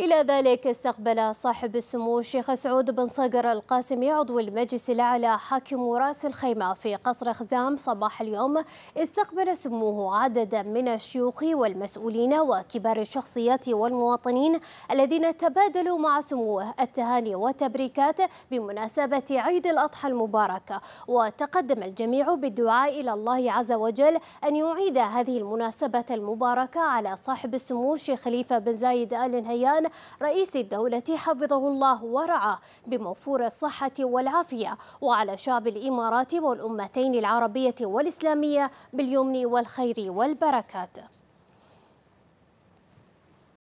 إلى ذلك استقبل صاحب السمو الشيخ سعود بن صقر القاسمي عضو المجلس الأعلى حاكم رأس الخيمة في قصر خزام صباح اليوم استقبل سموه عددا من الشيوخ والمسؤولين وكبار الشخصيات والمواطنين الذين تبادلوا مع سموه التهاني والتبريكات بمناسبة عيد الأضحى المبارك وتقدم الجميع بالدعاء إلى الله عز وجل أن يعيد هذه المناسبة المباركة على صاحب السمو الشيخ خليفة بن زايد آل نهيان رئيس الدولة حفظه الله ورعاه بموفور الصحة والعافية وعلى شعب الإمارات والأمتين العربية والإسلامية باليمن والخير والبركات